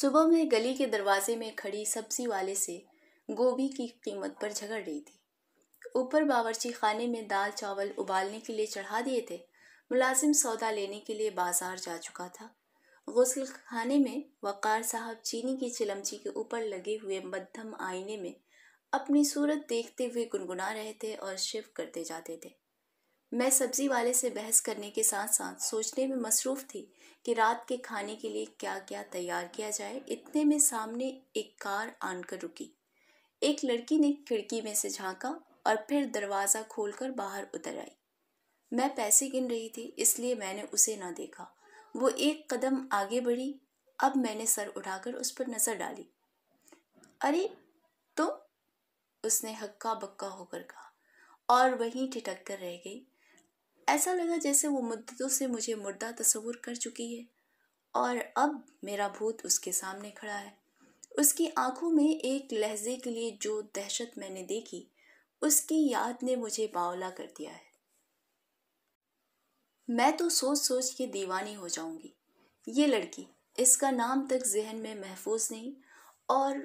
सुबह में गली के दरवाजे में खड़ी सब्जी वाले से गोभी की कीमत पर झगड़ रही थी ऊपर बावर्ची खाने में दाल चावल उबालने के लिए चढ़ा दिए थे मुलाजिम सौदा लेने के लिए बाजार जा चुका था गसल खाने में वक़ार साहब चीनी की चिलमची के ऊपर लगे हुए मध्यम आईने में अपनी सूरत देखते हुए गुनगुना रहे थे और शिव करते जाते थे मैं सब्जी वाले से बहस करने के साथ साथ सोचने में मसरूफ़ थी कि रात के खाने के लिए क्या क्या तैयार किया जाए इतने में सामने एक कार आनकर रुकी एक लड़की ने खिड़की में से झांका और फिर दरवाज़ा खोलकर बाहर उतर आई मैं पैसे गिन रही थी इसलिए मैंने उसे ना देखा वो एक कदम आगे बढ़ी अब मैंने सर उठाकर उस पर नज़र डाली अरे तो? उसने हक्का बक्का होकर कहा और वहीं ठिठक कर रह गई ऐसा लगा जैसे वो मुद्दतों से मुझे मुर्दा तस्वूर कर चुकी है और अब मेरा भूत उसके सामने खड़ा है उसकी आंखों में एक लहजे के लिए जो दहशत मैंने देखी उसकी याद ने मुझे बावला कर दिया है मैं तो सोच सोच के दीवानी हो जाऊंगी ये लड़की इसका नाम तक जहन में महफूज नहीं और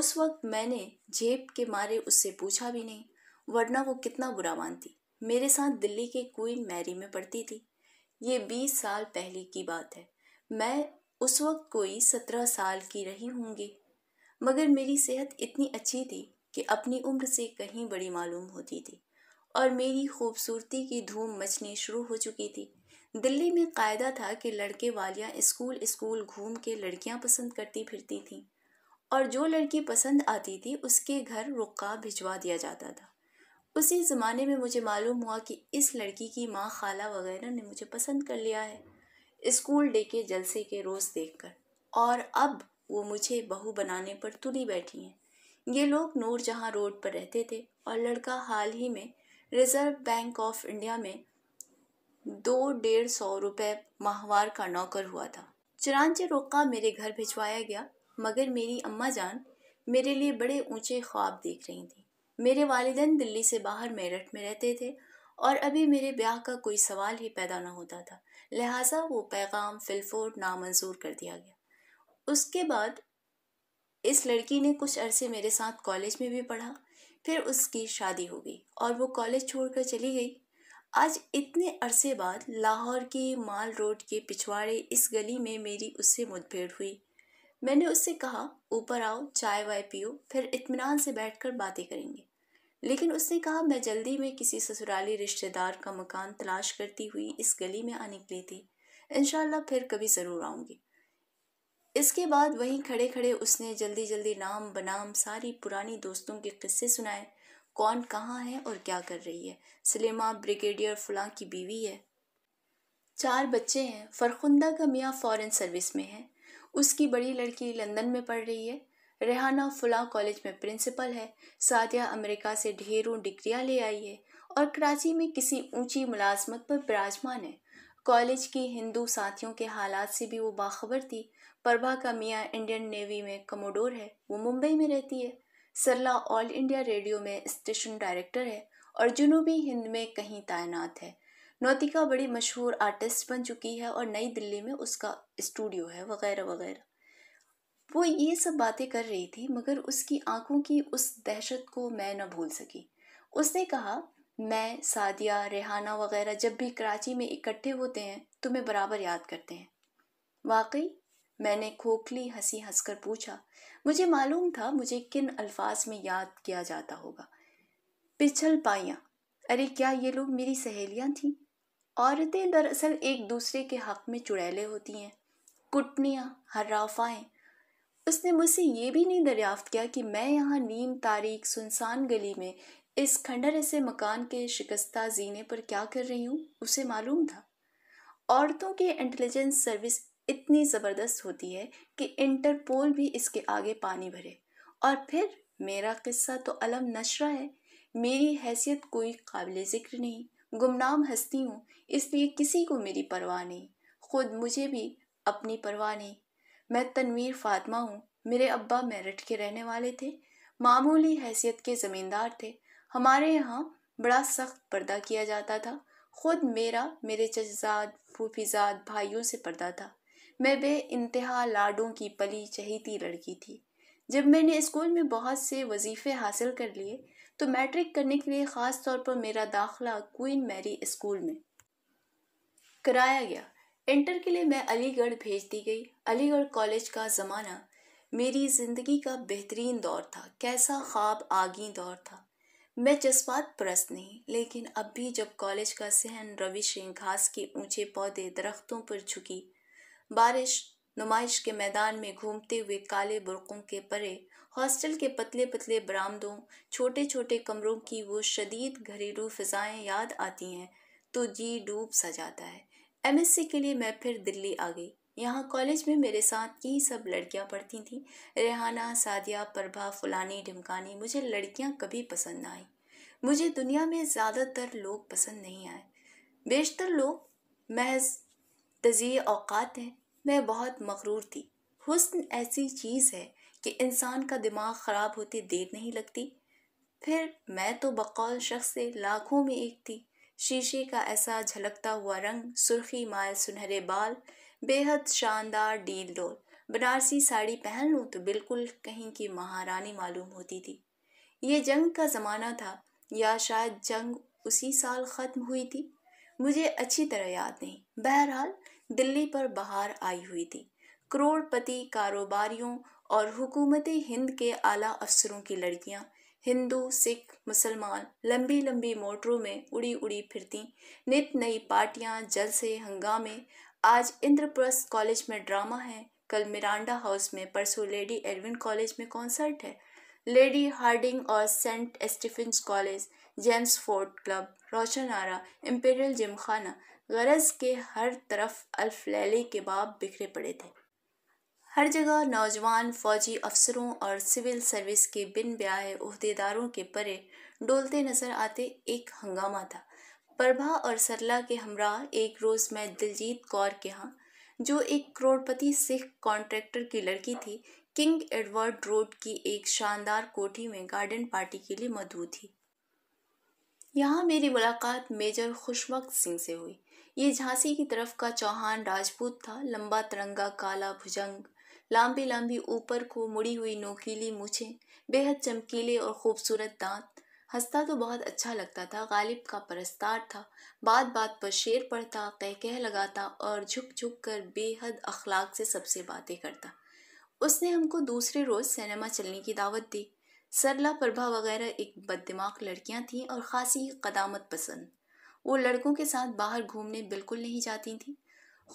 उस वक्त मैंने जेब के मारे उससे पूछा भी नहीं वरना वो कितना बुरा मानती मेरे साथ दिल्ली के क्वीन मैरी में पढ़ती थी ये बीस साल पहले की बात है मैं उस वक्त कोई सत्रह साल की रही होंगी मगर मेरी सेहत इतनी अच्छी थी कि अपनी उम्र से कहीं बड़ी मालूम होती थी और मेरी खूबसूरती की धूम मचनी शुरू हो चुकी थी दिल्ली में कायदा था कि लड़के वालियाँ स्कूल स्कूल घूम के लड़कियाँ पसंद करती फिरती थीं और जो लड़की पसंद आती थी उसके घर रुका भिजवा दिया जाता था उसी ज़माने में मुझे मालूम हुआ कि इस लड़की की माँ खाला वगैरह ने मुझे पसंद कर लिया है स्कूल डे के जलसे के रोज़ देखकर और अब वो मुझे बहू बनाने पर तुली बैठी हैं ये लोग नूर जहाँ रोड पर रहते थे और लड़का हाल ही में रिज़र्व बैंक ऑफ इंडिया में दो डेढ़ सौ रुपये माहवार का नौकर हुआ था चरानचे रोका मेरे घर भिजवाया गया मगर मेरी अम्मा जान मेरे लिए बड़े ऊंचे ख्वाब देख रही थी मेरे वालदेन दिल्ली से बाहर मेरठ में रहते थे और अभी मेरे ब्याह का कोई सवाल ही पैदा ना होता था लिहाजा वो पैगाम फिलफोर्ड नामंजूर कर दिया गया उसके बाद इस लड़की ने कुछ अरसे मेरे साथ कॉलेज में भी पढ़ा फिर उसकी शादी हो गई और वो कॉलेज छोड़कर चली गई आज इतने अरसे बाद लाहौर की माल रोड के पिछवाड़े इस गली में मेरी उससे मुठभेड़ हुई मैंने उससे कहा ऊपर आओ चाय वाय पियो फिर इतमान से बैठकर बातें करेंगे लेकिन उसने कहा मैं जल्दी में किसी ससुराली रिश्तेदार का मकान तलाश करती हुई इस गली में आने के लिए थी इनशाला फिर कभी ज़रूर आऊँगी इसके बाद वहीं खड़े खड़े उसने जल्दी जल्दी नाम बनाम सारी पुरानी दोस्तों के किस्से सुनाए कौन कहाँ है और क्या कर रही है सलेमा ब्रिगेडियर फलां की बीवी है चार बच्चे हैं फरखुंदा का मियाँ फॉरेन सर्विस में है उसकी बड़ी लड़की लंदन में पढ़ रही है रेहाना फुला कॉलेज में प्रिंसिपल है सादिया अमेरिका से ढेरों डिग्रियां ले आई है और कराची में किसी ऊंची मुलाजमत पर विराजमान है कॉलेज की हिंदू साथियों के हालात से भी वो बाखबर थी प्रभा का मियाँ इंडियन नेवी में कमोडोर है वो मुंबई में रहती है सरला ऑल इंडिया रेडियो में स्टेशन डायरेक्टर है और जुनूबी हिंद में कहीं तैनात है नौतिका बड़ी मशहूर आर्टिस्ट बन चुकी है और नई दिल्ली में उसका स्टूडियो है वगैरह वगैरह वो ये सब बातें कर रही थी मगर उसकी आंखों की उस दहशत को मैं न भूल सकी उसने कहा मैं सादिया रेहाना वगैरह जब भी कराची में इकट्ठे होते हैं तुम्हें बराबर याद करते हैं वाकई मैंने खोखली हंसी हंसकर पूछा मुझे मालूम था मुझे किन अल्फाज में याद किया जाता होगा पिछल पाइयाँ अरे क्या ये लोग मेरी सहेलियाँ थीं औरतें दरअसल एक दूसरे के हक में चुड़ैले होती हैं कुटनियाँ हर्राफाएँ उसने मुझसे ये भी नहीं दरियाफ्त किया कि मैं यहाँ नीम तारीख सुनसान गली में इस खंडर ऐसे मकान के शिकस्ता जीने पर क्या कर रही हूँ उसे मालूम था औरतों की इंटेलिजेंस सर्विस इतनी ज़बरदस्त होती है कि इंटरपोल भी इसके आगे पानी भरे और फिर मेरा किस्सा तो अलम नशरा है मेरी हैसियत कोई काबिल ज़िक्र नहीं गुमनाम हस्ती हूँ इसलिए किसी को मेरी परवाह नहीं खुद मुझे भी अपनी परवाह नहीं मैं तनवीर फातमा हूँ मेरे अब्बा मेरठ के रहने वाले थे मामूली हैसियत के ज़मींदार थे हमारे यहाँ बड़ा सख्त पर्दा किया जाता था खुद मेरा मेरे चजाद फूफीजाद भाइयों से पर्दा था मैं बे इंतहा लाडों की पली चहेती लड़की थी जब मैंने स्कूल में बहुत से वजीफ़े हासिल कर लिए तो मैट्रिक करने के लिए ख़ास तौर पर मेरा दाखला क्वीन मैरी स्कूल में कराया गया इंटर के लिए मैं अलीगढ़ भेज दी गई अलीगढ़ कॉलेज का ज़माना मेरी ज़िंदगी का बेहतरीन दौर था कैसा ख्वाब आगी दौर था मैं जज्बात परस्त नहीं लेकिन अब भी जब कॉलेज का सहन सिंह घास के ऊंचे पौधे दरख्तों पर झुकी बारिश नुमाइश के मैदान में घूमते हुए काले बुरकों के परे हॉस्टल के पतले पतले बरामदों छोटे छोटे कमरों की वो शदीद घरेलू फिजाएं याद आती हैं तो जी डूब सा जाता है सी के लिए मैं फिर दिल्ली आ गई यहाँ कॉलेज में मेरे साथ यही सब लड़कियाँ पढ़ती थीं रेहाना सादिया प्रभा फुलानी ढिमकानी मुझे लड़कियाँ कभी पसंद ना आई मुझे दुनिया में ज़्यादातर लोग पसंद नहीं आए बेशतर लोग महज तजी अवकात हैं मैं बहुत मकरूर थी हुस्न ऐसी चीज़ है कि इंसान का दिमाग ख़राब होते देर नहीं लगती फिर मैं तो बकौल शख्स से लाखों में एक थी शीशे का ऐसा झलकता हुआ रंग सुर्खी माल सुनहरे बाल बेहद शानदार डील डोल बनारसी साड़ी पहन लूँ तो बिल्कुल कहीं की महारानी मालूम होती थी ये जंग का ज़माना था या शायद जंग उसी साल ख़त्म हुई थी मुझे अच्छी तरह याद नहीं बहरहाल दिल्ली पर बाहर आई हुई थी करोड़पति कारोबारियों और हुकूमत हिंद के आला अफसरों की लड़कियां हिंदू सिख मुसलमान लंबी लंबी मोटरों में उड़ी उड़ी फिरती नित नई पार्टियां जलसे हंगामे आज इंद्रप्रस्थ कॉलेज में ड्रामा है कल मिरांडा हाउस में परसों लेडी एडविन कॉलेज में कॉन्सर्ट है लेडी हार्डिंग और Saint Stephen's College James Fort Club Roshanara Imperial Gymkhana गरज के हर तरफ अल्फलैले के बाब बिखरे पड़े थे हर जगह नौजवान फौजी अफसरों और सिविल सर्विस के बिन ब्याह अहदेदारों के परे डोलते नजर आते एक हंगामा था प्रभा और सरला के हमरा एक रोज़ मैं दिलजीत कौर के यहाँ जो एक करोड़पति सिख कॉन्ट्रैक्टर की लड़की थी किंग एडवर्ड रोड की एक शानदार कोठी में गार्डन पार्टी के लिए मधु थी यहाँ मेरी मुलाकात मेजर खुशवक्त सिंह से हुई ये झांसी की तरफ का चौहान राजपूत था लंबा तिरंगा काला भुजंग लंबी लंबी ऊपर को मुड़ी हुई नोकीली मूछे बेहद चमकीले और खूबसूरत दांत हंसता तो बहुत अच्छा लगता था गालिब का परस्तार था बात बात पर शेर पढ़ता कह कह लगाता और झुक झुक कर बेहद अखलाक से सबसे बातें करता उसने हमको दूसरे रोज़ सिनेमा चलने की दावत दी सरला प्रभा वगैरह एक बददिमाग लड़कियां थीं और ख़ासी कदामत पसंद वो लड़कों के साथ बाहर घूमने बिल्कुल नहीं जाती थी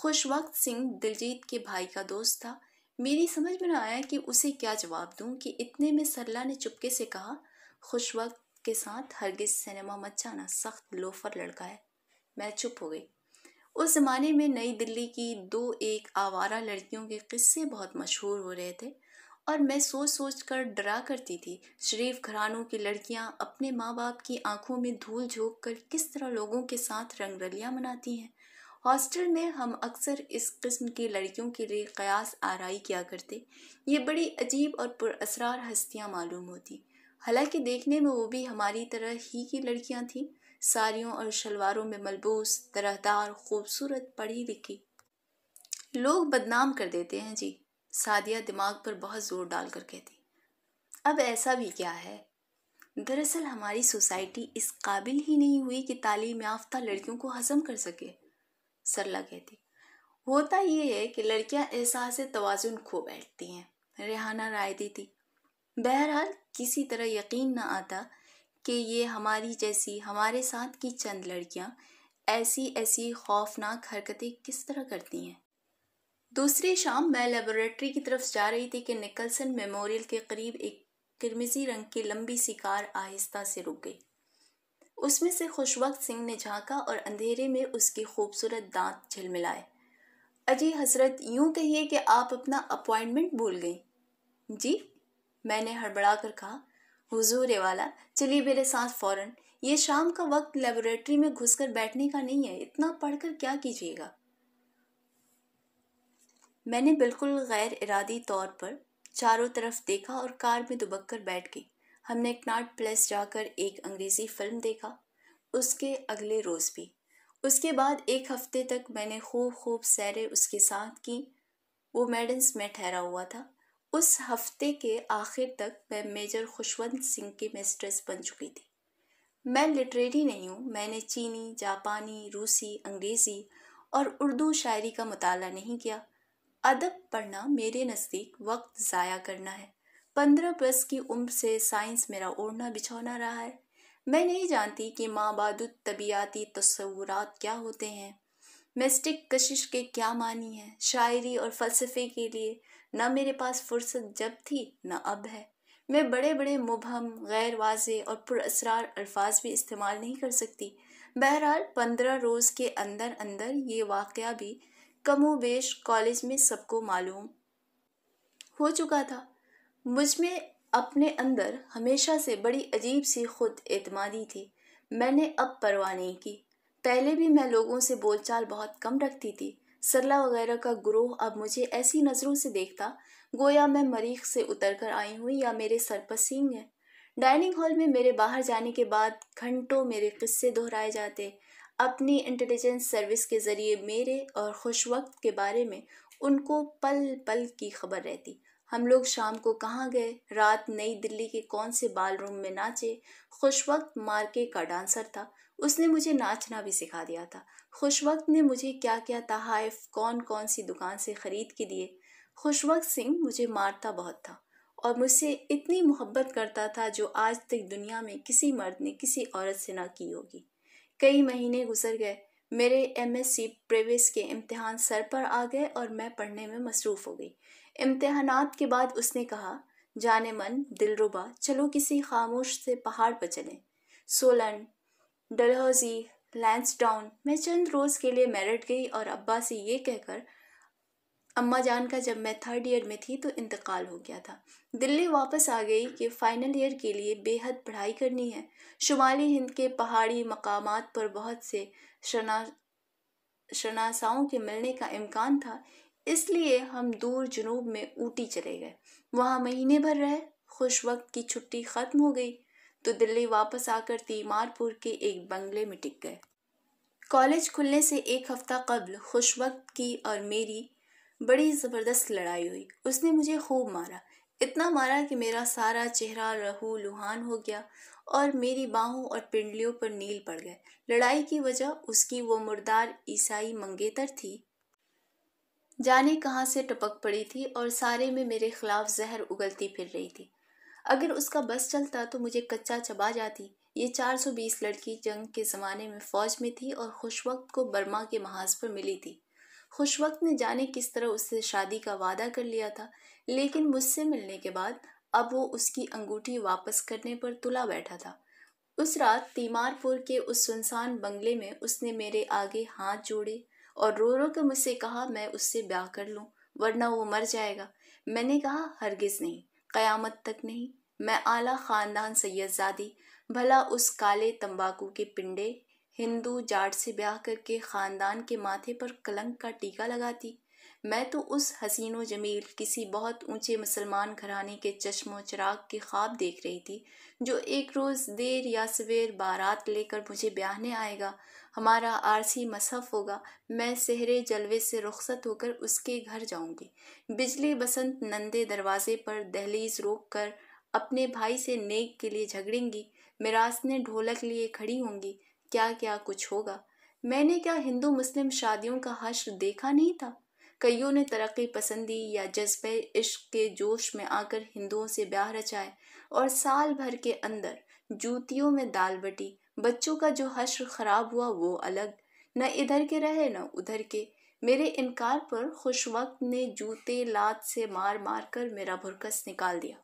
खुश वक्त सिंह दिलजीत के भाई का दोस्त था मेरी समझ में ना आया कि उसे क्या जवाब दूं कि इतने में सरला ने चुपके से कहा खुश वक्त के साथ हरगिज सिनेमा मत जाना सख्त लोफर लड़का है मैं चुप हो गई उस ज़माने में नई दिल्ली की दो एक आवारा लड़कियों के किस्से बहुत मशहूर हो रहे थे और मैं सोच सोच कर डरा करती थी शरीफ घरानों की लड़कियां अपने माँ बाप की आंखों में धूल झोंक कर किस तरह लोगों के साथ रंग रलियाँ मनाती हैं हॉस्टल में हम अक्सर इस किस्म की लड़कियों के लिए कयास आरई किया करते ये बड़ी अजीब और पुरअसरार हस्तियाँ मालूम होती हालांकि देखने में वो भी हमारी तरह ही की लड़कियाँ थीं साड़ियों और शलवारों में मलबूस तरहदार खूबसूरत पढ़ी लिखी लोग बदनाम कर देते हैं जी सादिया दिमाग पर बहुत जोर डालकर कहती अब ऐसा भी क्या है दरअसल हमारी सोसाइटी इस काबिल ही नहीं हुई कि तालीम याफ्ता लड़कियों को हजम कर सके सरला कहती होता ये है कि लड़कियां एहसास तोज़ुन खो बैठती हैं रेहाना राय देती बहरहाल किसी तरह यकीन न आता कि ये हमारी जैसी हमारे साथ की चंद लड़कियां ऐसी ऐसी खौफनाक हरकतें किस तरह करती हैं दूसरी शाम मैं लेबोरेटरी की तरफ जा रही थी कि निकलसन मेमोरियल के करीब एक किरमिजी रंग की लंबी सी कार आहिस्ता से रुक गई उसमें से खुशवक्त सिंह ने झांका और अंधेरे में उसकी खूबसूरत दांत झिलमिलाए अजी हसरत यूं कहिए कि आप अपना अपॉइंटमेंट भूल गई जी मैंने हड़बड़ा कर कहा हुजूर वाला चलिए मेरे साथ फ़ौरन ये शाम का वक्त लेबोरेटरी में घुसकर बैठने का नहीं है इतना पढ़कर क्या कीजिएगा मैंने बिल्कुल गैर इरादी तौर पर चारों तरफ देखा और कार में दुबक कर बैठ गई हमने नाट प्लेस जाकर एक अंग्रेज़ी फ़िल्म देखा उसके अगले रोज़ भी उसके बाद एक हफ्ते तक मैंने खूब खूब सैरें उसके साथ की वो मेडन्स में ठहरा हुआ था उस हफ्ते के आखिर तक मैं मेजर खुशवंत सिंह की मिस्ट्रेस बन चुकी थी मैं लिटरेरी नहीं हूँ मैंने चीनी जापानी रूसी अंग्रेज़ी और उर्दू शायरी का मताल नहीं किया अदब पढ़ना मेरे नज़दीक वक्त ज़ाया करना है पंद्रह बरस की उम्र से साइंस मेरा ओढ़ना बिछौना रहा है मैं नहीं जानती कि माबादुद तबियाती तस्वूर क्या होते हैं मेस्टिक कशिश के क्या मानी है शायरी और फलसफे के लिए न मेरे पास फुर्सत जब थी न अब है मैं बड़े बड़े मुबहम गैर वाज और पुरसरार अल्फाज भी इस्तेमाल नहीं कर सकती बहरहाल पंद्रह रोज़ के अंदर अंदर ये वाक़ भी कमोबेश कॉलेज में सबको मालूम हो चुका था मुझ में अपने अंदर हमेशा से बड़ी अजीब सी खुद एतमादी थी मैंने अब परवाह नहीं की पहले भी मैं लोगों से बोलचाल बहुत कम रखती थी सरला वगैरह का ग्रोह अब मुझे ऐसी नज़रों से देखता गोया मैं मरीख से उतर कर आई हूँ या मेरे सर पर सींग है डाइनिंग हॉल में मेरे बाहर जाने के बाद घंटों मेरे किस्से दोहराए जाते अपनी इंटेलिजेंस सर्विस के ज़रिए मेरे और खुश वक्त के बारे में उनको पल पल की खबर रहती हम लोग शाम को कहाँ गए रात नई दिल्ली के कौन से बाल रूम में नाचे खुश वक्त मार्के का डांसर था उसने मुझे नाचना भी सिखा दिया था खुश वक्त ने मुझे क्या क्या तहाइफ कौन कौन सी दुकान से ख़रीद के दिए खुश वक्त सिंह मुझे मारता बहुत था और मुझसे इतनी मोहब्बत करता था जो आज तक दुनिया में किसी मर्द ने किसी औरत से ना की होगी कई महीने गुजर गए मेरे एमएससी प्रवेश के इम्तिहान सर पर आ गए और मैं पढ़ने में मसरूफ़ हो गई इम्तहान के बाद उसने कहा जाने मन दिलरुबा चलो किसी खामोश से पहाड़ पर चलें सोलन डलहौजी लैंसडाउन मैं चंद रोज़ के लिए मेरठ गई और अब्बा से ये कहकर अम्मा जान का जब मैं थर्ड ईयर में थी तो इंतकाल हो गया था दिल्ली वापस आ गई कि फ़ाइनल ईयर के लिए बेहद पढ़ाई करनी है शुमाली हिंद के पहाड़ी मकाम पर बहुत से शना शनासाओं के मिलने का इम्कान था इसलिए हम दूर जनूब में ऊटी चले गए वहाँ महीने भर रहे खुश वक्त की छुट्टी ख़त्म हो गई तो दिल्ली वापस आकर तीमारपुर के एक बंगले में टिक गए कॉलेज खुलने से एक हफ़्ता कबल खुश वक्त की और मेरी बड़ी ज़बरदस्त लड़ाई हुई उसने मुझे खूब मारा इतना मारा कि मेरा सारा चेहरा रहू लुहान हो गया और मेरी बाहों और पिंडलियों पर नील पड़ गए लड़ाई की वजह उसकी वो मुर्दार ईसाई मंगेतर थी जाने कहाँ से टपक पड़ी थी और सारे में मेरे खिलाफ जहर उगलती फिर रही थी अगर उसका बस चलता तो मुझे कच्चा चबा जाती ये 420 लड़की जंग के ज़माने में फ़ौज में थी और खुश वक्त को बर्मा के महाज पर मिली थी खुशवक्त ने जाने किस तरह उससे शादी का वादा कर लिया था लेकिन मुझसे मिलने के बाद अब वो उसकी अंगूठी वापस करने पर तुला बैठा था उस रात तीमारपुर के उस सुनसान बंगले में उसने मेरे आगे हाथ जोड़े और रो रो कर मुझसे कहा मैं उससे ब्याह कर लूँ वरना वो मर जाएगा मैंने कहा हरगिज़ नहीं क़यामत तक नहीं मैं आला ख़ानदान सैयदजादी भला उस काले तंबाकू के पिंडे हिंदू जाट से ब्याह करके ख़ानदान के माथे पर कलंक का टीका लगाती मैं तो उस हसीनो जमील किसी बहुत ऊंचे मुसलमान घराने के चश्मो चराग के ख्वाब देख रही थी जो एक रोज़ देर या सवेर बारात लेकर मुझे ब्याहने आएगा हमारा आरसी मसहफ होगा मैं सहरे जलवे से रुखसत होकर उसके घर जाऊंगी बिजली बसंत नंदे दरवाजे पर दहलीज रोक कर अपने भाई से नेक के लिए झगड़ेंगी मिरास ने ढोलक लिए खड़ी होंगी क्या क्या कुछ होगा मैंने क्या हिंदू मुस्लिम शादियों का हश्र देखा नहीं था कईयों ने तरक्की पसंदी या जज्बे इश्क के जोश में आकर हिंदुओं से ब्याह रचाए और साल भर के अंदर जूतियों में दाल बटी बच्चों का जो हश्र खराब हुआ वो अलग न इधर के रहे न उधर के मेरे इनकार पर खुश वक्त ने जूते लात से मार मार कर मेरा भुरकस निकाल दिया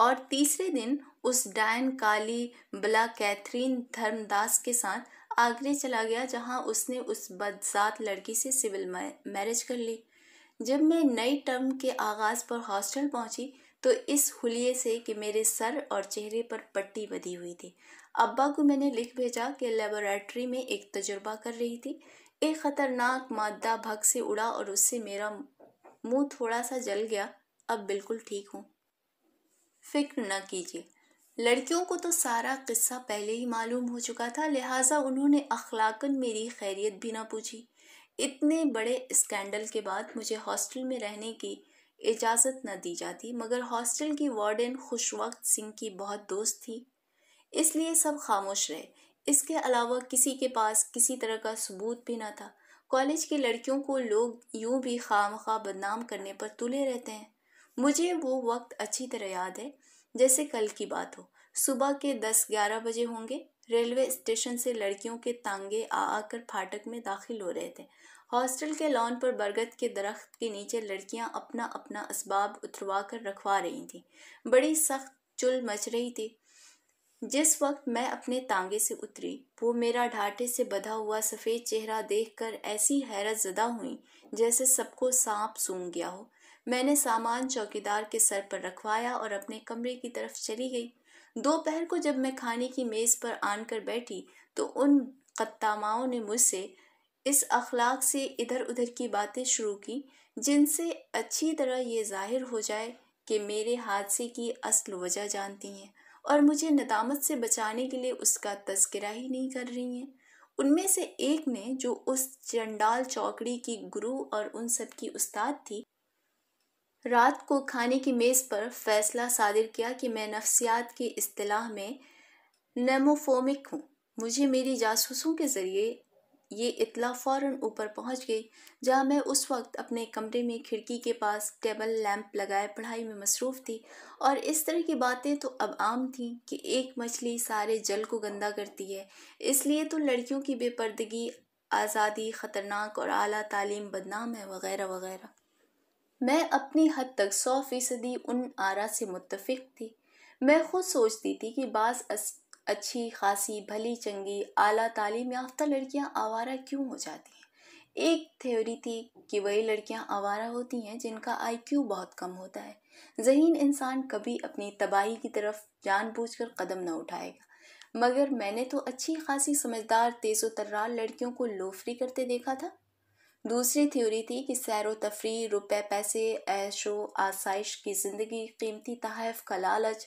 और तीसरे दिन उस डायन काली बला कैथरीन धर्मदास के साथ आगरे चला गया जहां उसने उस बदसात लड़की से सिविल मैरिज कर ली जब मैं नई टर्म के आगाज़ पर हॉस्टल पहुंची तो इस हुलिये से कि मेरे सर और चेहरे पर पट्टी बधी हुई थी अब्बा को मैंने लिख भेजा कि लेबोरेटरी में एक तजुर्बा कर रही थी एक ख़तरनाक मादा भग से उड़ा और उससे मेरा मुंह थोड़ा सा जल गया अब बिल्कुल ठीक हूँ फिक्र न कीजिए लड़कियों को तो सारा किस्सा पहले ही मालूम हो चुका था लिहाजा उन्होंने अखलाकन मेरी खैरियत भी ना पूछी इतने बड़े स्कैंडल के बाद मुझे हॉस्टल में रहने की इजाज़त न दी जाती मगर हॉस्टल की वार्डन खुशवक्त सिंह की बहुत दोस्त थी इसलिए सब खामोश रहे इसके अलावा किसी के पास किसी तरह का सबूत भी ना था कॉलेज की लड़कियों को लोग यूं भी खाम बदनाम करने पर तुले रहते हैं मुझे वो वक्त अच्छी तरह याद है जैसे कल की बात हो सुबह के दस ग्यारह बजे होंगे रेलवे स्टेशन से लड़कियों के तांगे आ आकर फाटक में दाखिल हो रहे थे हॉस्टल के लॉन पर बरगद के दरख्त के नीचे लड़कियां अपना अपना इसबाब उतरवा कर रखवा रही थीं बड़ी सख्त चुल मच रही थी जिस वक्त मैं अपने तांगे से उतरी वो मेरा ढाटे से बधा हुआ सफ़ेद चेहरा देखकर ऐसी हैरत ज़दा हुई जैसे सबको सांप सूंघ गया हो मैंने सामान चौकीदार के सर पर रखवाया और अपने कमरे की तरफ चली गई दोपहर को जब मैं खाने की मेज़ पर आन कर बैठी तो उन कत्तामाओं ने मुझसे इस अखलाक से इधर उधर की बातें शुरू की जिनसे अच्छी तरह ये जाहिर हो जाए कि मेरे हादसे की असल वजह जानती हैं और मुझे नदामत से बचाने के लिए उसका तस्करा ही नहीं कर रही हैं उनमें से एक ने जो उस चंडाल चौकड़ी की गुरु और उन सब की उस्ताद थी रात को खाने की मेज़ पर फैसला सादिर किया कि मैं नफ्सियात की अतलाह में नेमोफोमिक हूँ मुझे मेरी जासूसों के ज़रिए ये इतला फ़ौर ऊपर पहुँच गई जहाँ मैं उस वक्त अपने कमरे में खिड़की के पास टेबल लैंप लगाए पढ़ाई में मसरूफ़ थी और इस तरह की बातें तो अब आम थीं कि एक मछली सारे जल को गंदा करती है इसलिए तो लड़कियों की बेपर्दगी आज़ादी ख़तरनाक और अली तालीम बदनाम है वगैरह वगैरह मैं अपनी हद तक सौ फीसदी उन आरा से मुतफिक थी मैं खुद सोचती थी कि बाज़ अच्छी खासी भली चंगी आला तालीम याफ्ता लड़कियां आवारा क्यों हो जाती हैं एक थ्योरी थी कि वही लड़कियां आवारा होती हैं जिनका आईक्यू बहुत कम होता है जहीन इंसान कभी अपनी तबाही की तरफ जानबूझकर कदम न उठाएगा मगर मैंने तो अच्छी खासी समझदार तेज़ो तर्रार लड़कियों को लोफरी करते देखा था दूसरी थ्योरी थी कि सैर व तफरी रुपये पैसे ऐशो आसाइश की ज़िंदगी कीमती तहफ़ का लालच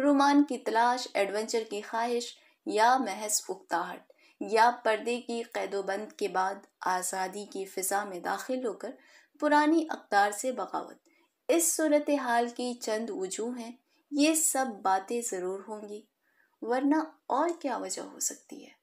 रोमान की तलाश एडवेंचर की ख्वाहिश या महज उकताहट या पर्दे की कैदोबंद के बाद आज़ादी की फ़िज़ा में दाखिल होकर पुरानी अकदार से बगावत इस सूरत हाल की चंद वजूह हैं ये सब बातें ज़रूर होंगी वरना और क्या वजह हो सकती है